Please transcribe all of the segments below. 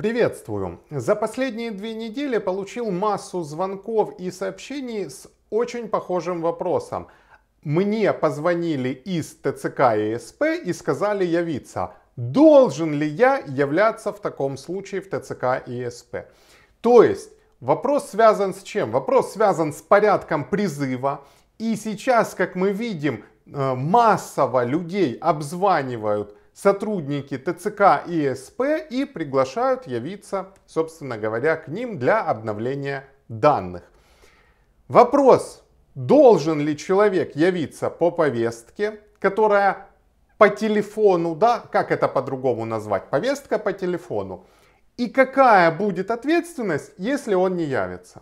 Приветствую! За последние две недели получил массу звонков и сообщений с очень похожим вопросом. Мне позвонили из ТЦК и СП и сказали явиться. Должен ли я являться в таком случае в ТЦК и СП? То есть вопрос связан с чем? Вопрос связан с порядком призыва. И сейчас, как мы видим, э, массово людей обзванивают сотрудники ТЦК и СП и приглашают явиться, собственно говоря, к ним для обновления данных. Вопрос, должен ли человек явиться по повестке, которая по телефону, да, как это по-другому назвать, повестка по телефону, и какая будет ответственность, если он не явится?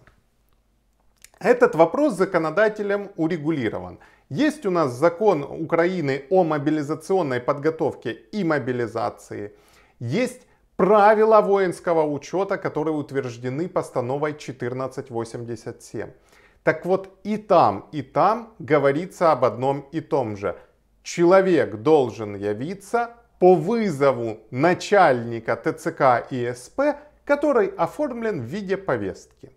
Этот вопрос законодателем урегулирован. Есть у нас закон Украины о мобилизационной подготовке и мобилизации. Есть правила воинского учета, которые утверждены постановой 1487. Так вот, и там, и там говорится об одном и том же. Человек должен явиться по вызову начальника ТЦК и СП, который оформлен в виде повестки.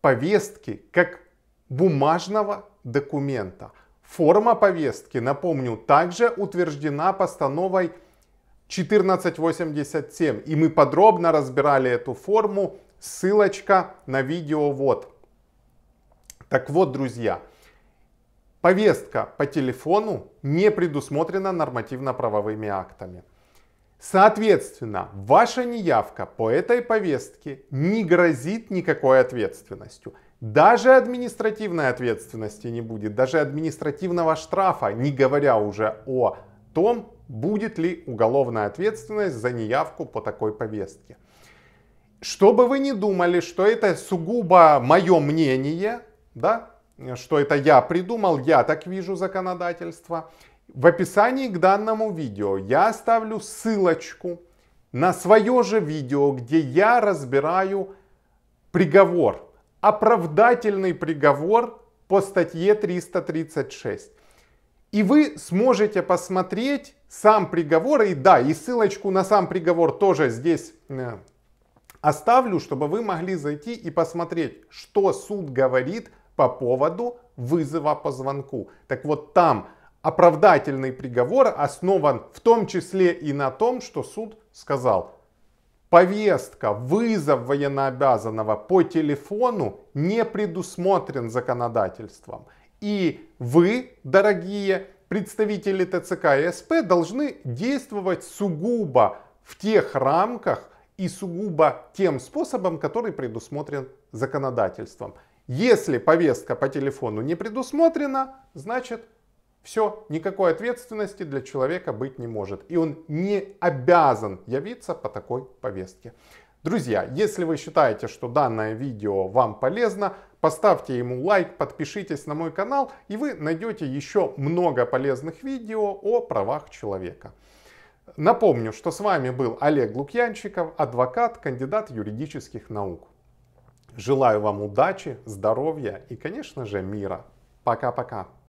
Повестки как бумажного документа. Форма повестки, напомню, также утверждена постановой 1487. И мы подробно разбирали эту форму. Ссылочка на видео вот. Так вот, друзья, повестка по телефону не предусмотрена нормативно-правовыми актами. Соответственно, ваша неявка по этой повестке не грозит никакой ответственностью. Даже административной ответственности не будет, даже административного штрафа, не говоря уже о том, будет ли уголовная ответственность за неявку по такой повестке. Чтобы вы не думали, что это сугубо мое мнение, да, что это я придумал, я так вижу законодательство. В описании к данному видео я оставлю ссылочку на свое же видео, где я разбираю приговор оправдательный приговор по статье 336. И вы сможете посмотреть сам приговор. И да, и ссылочку на сам приговор тоже здесь э, оставлю, чтобы вы могли зайти и посмотреть, что суд говорит по поводу вызова по звонку. Так вот там оправдательный приговор основан в том числе и на том, что суд сказал, повестка, вызов военнообязанного по телефону не предусмотрен законодательством. И вы, дорогие представители ТЦК и СП, должны действовать сугубо в тех рамках и сугубо тем способом, который предусмотрен законодательством. Если повестка по телефону не предусмотрена, значит все, никакой ответственности для человека быть не может. И он не обязан явиться по такой повестке. Друзья, если вы считаете, что данное видео вам полезно, поставьте ему лайк, подпишитесь на мой канал, и вы найдете еще много полезных видео о правах человека. Напомню, что с вами был Олег Лукьянчиков, адвокат, кандидат юридических наук. Желаю вам удачи, здоровья и, конечно же, мира. Пока-пока.